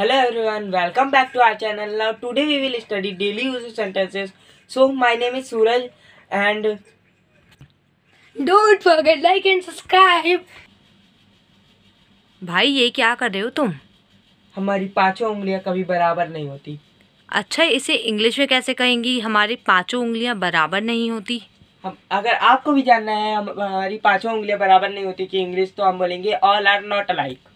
hello everyone welcome back to our channel now today we will study daily use sentences so my name is Suraj and don't forget like and subscribe भाई ये क्या कर रहे हो तुम हमारी पांचों उंगलियां कभी बराबर नहीं होती अच्छा इसे इंग्लिश में कैसे कहेंगी हमारी पांचों उंगलियां बराबर नहीं होती हम अगर आपको भी जानना है हमारी पांचों उंगलियां बराबर नहीं होती कि इंग्लिश तो हम बोलेंगे ऑल आर नॉट अलाइक